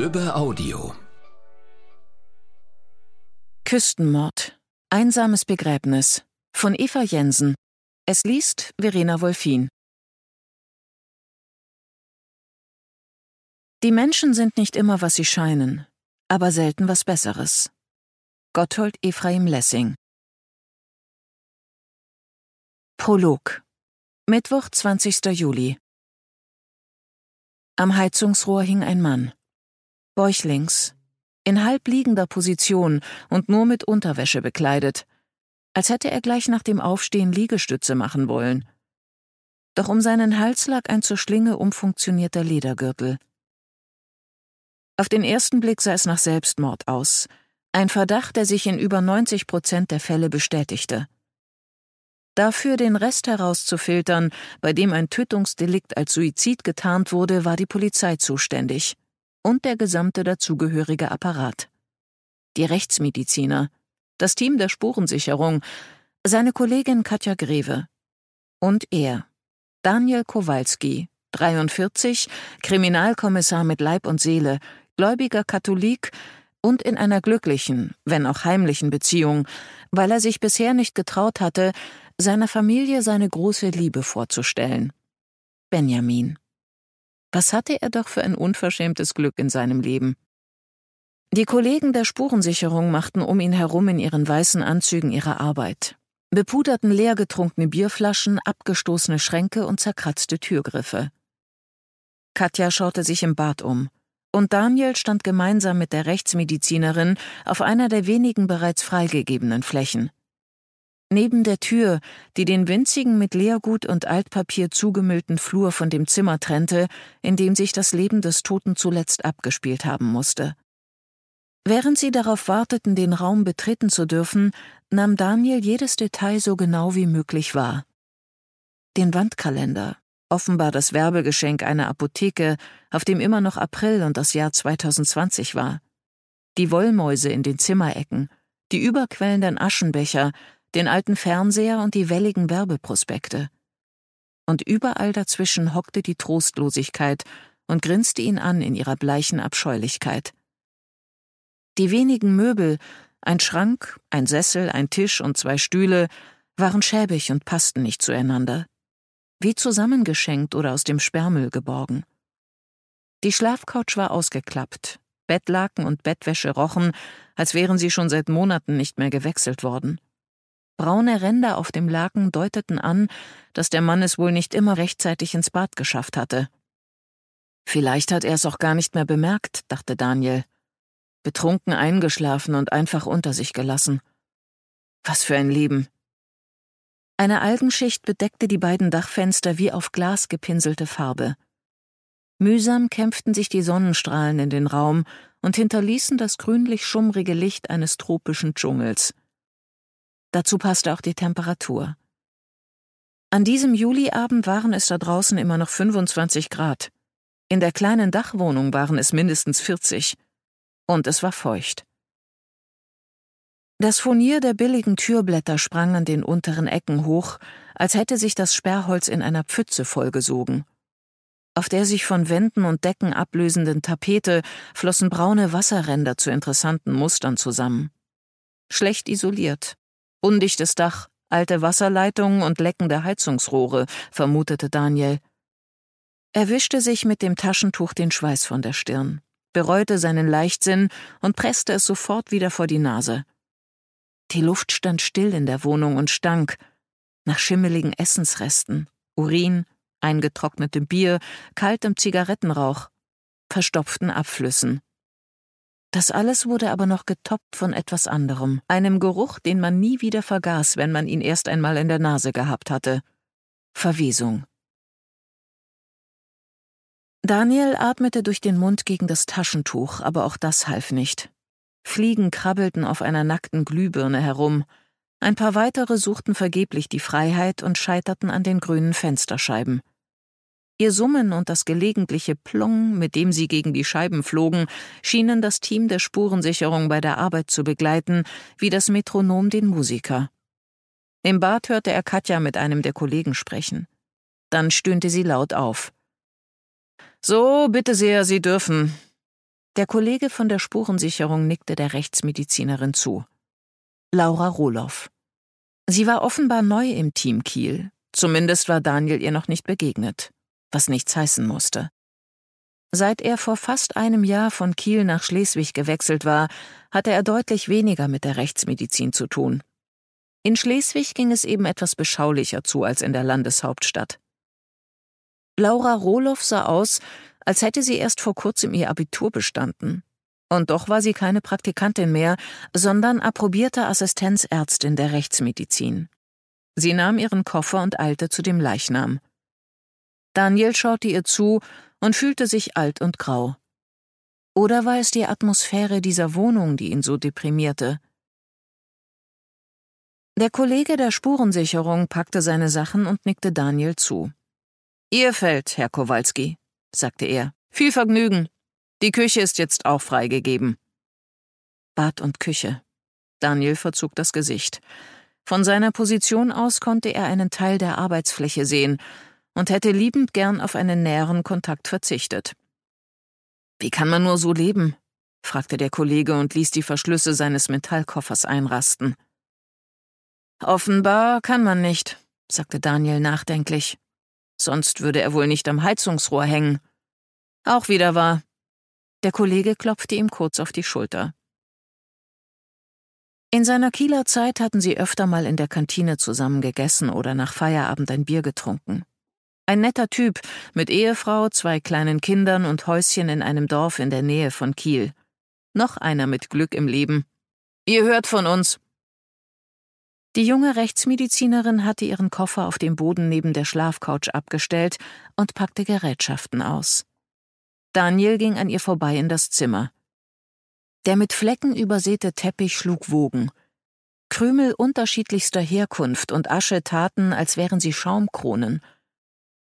Lübbe Audio. Küstenmord. Einsames Begräbnis. Von Eva Jensen. Es liest Verena Wolfin. Die Menschen sind nicht immer, was sie scheinen, aber selten was Besseres. Gotthold Ephraim Lessing. Prolog. Mittwoch, 20. Juli. Am Heizungsrohr hing ein Mann bäuchlings, in halbliegender Position und nur mit Unterwäsche bekleidet, als hätte er gleich nach dem Aufstehen Liegestütze machen wollen. Doch um seinen Hals lag ein zur Schlinge umfunktionierter Ledergürtel. Auf den ersten Blick sah es nach Selbstmord aus, ein Verdacht, der sich in über 90 Prozent der Fälle bestätigte. Dafür den Rest herauszufiltern, bei dem ein Tötungsdelikt als Suizid getarnt wurde, war die Polizei zuständig und der gesamte dazugehörige Apparat. Die Rechtsmediziner, das Team der Spurensicherung, seine Kollegin Katja Greve und er, Daniel Kowalski, 43, Kriminalkommissar mit Leib und Seele, gläubiger Katholik und in einer glücklichen, wenn auch heimlichen Beziehung, weil er sich bisher nicht getraut hatte, seiner Familie seine große Liebe vorzustellen. Benjamin. Was hatte er doch für ein unverschämtes Glück in seinem Leben. Die Kollegen der Spurensicherung machten um ihn herum in ihren weißen Anzügen ihre Arbeit, bepuderten leergetrunkene Bierflaschen, abgestoßene Schränke und zerkratzte Türgriffe. Katja schaute sich im Bad um, und Daniel stand gemeinsam mit der Rechtsmedizinerin auf einer der wenigen bereits freigegebenen Flächen. Neben der Tür, die den winzigen mit Leergut und Altpapier zugemüllten Flur von dem Zimmer trennte, in dem sich das Leben des Toten zuletzt abgespielt haben musste. Während sie darauf warteten, den Raum betreten zu dürfen, nahm Daniel jedes Detail so genau wie möglich wahr. Den Wandkalender, offenbar das Werbegeschenk einer Apotheke, auf dem immer noch April und das Jahr 2020 war. Die Wollmäuse in den Zimmerecken, die überquellenden Aschenbecher, den alten Fernseher und die welligen Werbeprospekte. Und überall dazwischen hockte die Trostlosigkeit und grinste ihn an in ihrer bleichen Abscheulichkeit. Die wenigen Möbel, ein Schrank, ein Sessel, ein Tisch und zwei Stühle, waren schäbig und passten nicht zueinander, wie zusammengeschenkt oder aus dem Sperrmüll geborgen. Die Schlafcouch war ausgeklappt, Bettlaken und Bettwäsche rochen, als wären sie schon seit Monaten nicht mehr gewechselt worden. Braune Ränder auf dem Laken deuteten an, dass der Mann es wohl nicht immer rechtzeitig ins Bad geschafft hatte. Vielleicht hat er es auch gar nicht mehr bemerkt, dachte Daniel. Betrunken eingeschlafen und einfach unter sich gelassen. Was für ein Leben. Eine Algenschicht bedeckte die beiden Dachfenster wie auf Glas gepinselte Farbe. Mühsam kämpften sich die Sonnenstrahlen in den Raum und hinterließen das grünlich schummrige Licht eines tropischen Dschungels. Dazu passte auch die Temperatur. An diesem Juliabend waren es da draußen immer noch 25 Grad. In der kleinen Dachwohnung waren es mindestens 40. Und es war feucht. Das Furnier der billigen Türblätter sprang an den unteren Ecken hoch, als hätte sich das Sperrholz in einer Pfütze vollgesogen. Auf der sich von Wänden und Decken ablösenden Tapete flossen braune Wasserränder zu interessanten Mustern zusammen. Schlecht isoliert, Undichtes Dach, alte Wasserleitungen und leckende Heizungsrohre, vermutete Daniel. Er wischte sich mit dem Taschentuch den Schweiß von der Stirn, bereute seinen Leichtsinn und presste es sofort wieder vor die Nase. Die Luft stand still in der Wohnung und stank nach schimmeligen Essensresten, Urin, eingetrocknetem Bier, kaltem Zigarettenrauch, verstopften Abflüssen. Das alles wurde aber noch getoppt von etwas anderem, einem Geruch, den man nie wieder vergaß, wenn man ihn erst einmal in der Nase gehabt hatte. Verwesung. Daniel atmete durch den Mund gegen das Taschentuch, aber auch das half nicht. Fliegen krabbelten auf einer nackten Glühbirne herum, ein paar weitere suchten vergeblich die Freiheit und scheiterten an den grünen Fensterscheiben. Ihr Summen und das gelegentliche Plong, mit dem sie gegen die Scheiben flogen, schienen das Team der Spurensicherung bei der Arbeit zu begleiten, wie das Metronom den Musiker. Im Bad hörte er Katja mit einem der Kollegen sprechen. Dann stöhnte sie laut auf. So, bitte sehr, Sie dürfen. Der Kollege von der Spurensicherung nickte der Rechtsmedizinerin zu. Laura Rohloff. Sie war offenbar neu im Team Kiel. Zumindest war Daniel ihr noch nicht begegnet was nichts heißen musste. Seit er vor fast einem Jahr von Kiel nach Schleswig gewechselt war, hatte er deutlich weniger mit der Rechtsmedizin zu tun. In Schleswig ging es eben etwas beschaulicher zu als in der Landeshauptstadt. Laura Rohloff sah aus, als hätte sie erst vor kurzem ihr Abitur bestanden. Und doch war sie keine Praktikantin mehr, sondern approbierte Assistenzärztin der Rechtsmedizin. Sie nahm ihren Koffer und eilte zu dem Leichnam. Daniel schaute ihr zu und fühlte sich alt und grau. Oder war es die Atmosphäre dieser Wohnung, die ihn so deprimierte? Der Kollege der Spurensicherung packte seine Sachen und nickte Daniel zu. Ihr fällt, Herr Kowalski, sagte er. Viel Vergnügen. Die Küche ist jetzt auch freigegeben. Bad und Küche. Daniel verzog das Gesicht. Von seiner Position aus konnte er einen Teil der Arbeitsfläche sehen, und hätte liebend gern auf einen näheren Kontakt verzichtet. Wie kann man nur so leben? fragte der Kollege und ließ die Verschlüsse seines Metallkoffers einrasten. Offenbar kann man nicht, sagte Daniel nachdenklich. Sonst würde er wohl nicht am Heizungsrohr hängen. Auch wieder wahr. Der Kollege klopfte ihm kurz auf die Schulter. In seiner Kieler Zeit hatten sie öfter mal in der Kantine zusammen gegessen oder nach Feierabend ein Bier getrunken. Ein netter Typ mit Ehefrau, zwei kleinen Kindern und Häuschen in einem Dorf in der Nähe von Kiel. Noch einer mit Glück im Leben. Ihr hört von uns. Die junge Rechtsmedizinerin hatte ihren Koffer auf dem Boden neben der Schlafcouch abgestellt und packte Gerätschaften aus. Daniel ging an ihr vorbei in das Zimmer. Der mit Flecken übersäte Teppich schlug Wogen. Krümel unterschiedlichster Herkunft und Asche taten, als wären sie Schaumkronen –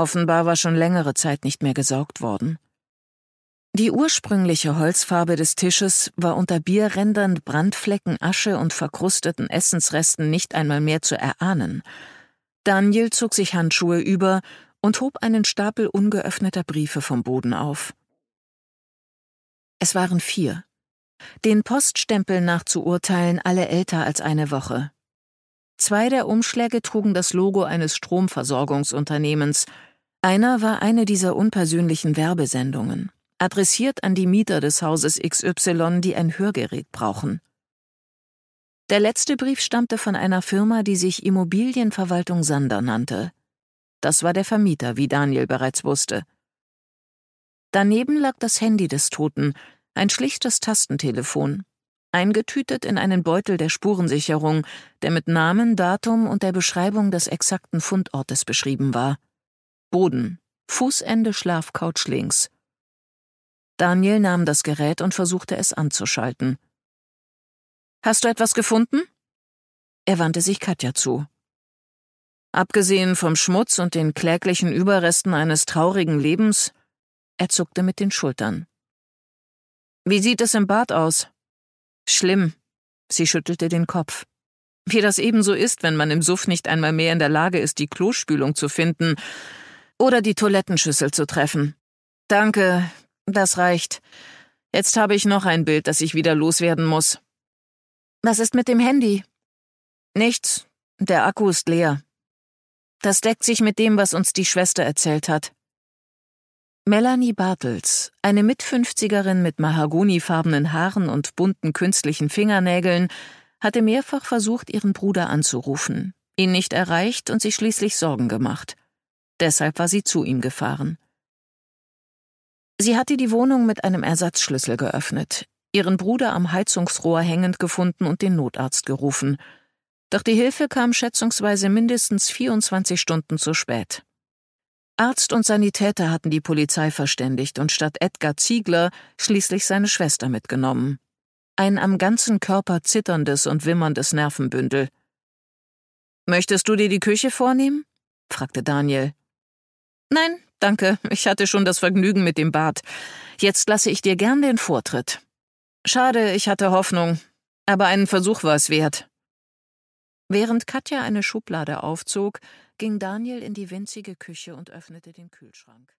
Offenbar war schon längere Zeit nicht mehr gesorgt worden. Die ursprüngliche Holzfarbe des Tisches war unter Bierrändern, Brandflecken, Asche und verkrusteten Essensresten nicht einmal mehr zu erahnen. Daniel zog sich Handschuhe über und hob einen Stapel ungeöffneter Briefe vom Boden auf. Es waren vier. Den Poststempeln nach zu urteilen, alle älter als eine Woche. Zwei der Umschläge trugen das Logo eines Stromversorgungsunternehmens – einer war eine dieser unpersönlichen Werbesendungen, adressiert an die Mieter des Hauses XY, die ein Hörgerät brauchen. Der letzte Brief stammte von einer Firma, die sich Immobilienverwaltung Sander nannte. Das war der Vermieter, wie Daniel bereits wusste. Daneben lag das Handy des Toten, ein schlichtes Tastentelefon, eingetütet in einen Beutel der Spurensicherung, der mit Namen, Datum und der Beschreibung des exakten Fundortes beschrieben war. Boden, Fußende Schlafcouch links. Daniel nahm das Gerät und versuchte es anzuschalten. Hast du etwas gefunden? Er wandte sich Katja zu. Abgesehen vom Schmutz und den kläglichen Überresten eines traurigen Lebens, er zuckte mit den Schultern. Wie sieht es im Bad aus? Schlimm. Sie schüttelte den Kopf. Wie das ebenso ist, wenn man im Suff nicht einmal mehr in der Lage ist, die Klospülung zu finden oder die Toilettenschüssel zu treffen. Danke, das reicht. Jetzt habe ich noch ein Bild, das ich wieder loswerden muss. Was ist mit dem Handy? Nichts. Der Akku ist leer. Das deckt sich mit dem, was uns die Schwester erzählt hat. Melanie Bartels, eine Mitfünfzigerin mit mahagonifarbenen Haaren und bunten künstlichen Fingernägeln, hatte mehrfach versucht, ihren Bruder anzurufen, ihn nicht erreicht und sich schließlich Sorgen gemacht. Deshalb war sie zu ihm gefahren. Sie hatte die Wohnung mit einem Ersatzschlüssel geöffnet, ihren Bruder am Heizungsrohr hängend gefunden und den Notarzt gerufen. Doch die Hilfe kam schätzungsweise mindestens 24 Stunden zu spät. Arzt und Sanitäter hatten die Polizei verständigt und statt Edgar Ziegler schließlich seine Schwester mitgenommen. Ein am ganzen Körper zitterndes und wimmerndes Nervenbündel. Möchtest du dir die Küche vornehmen? fragte Daniel. Nein, danke, ich hatte schon das Vergnügen mit dem Bad. Jetzt lasse ich dir gern den Vortritt. Schade, ich hatte Hoffnung, aber einen Versuch war es wert. Während Katja eine Schublade aufzog, ging Daniel in die winzige Küche und öffnete den Kühlschrank.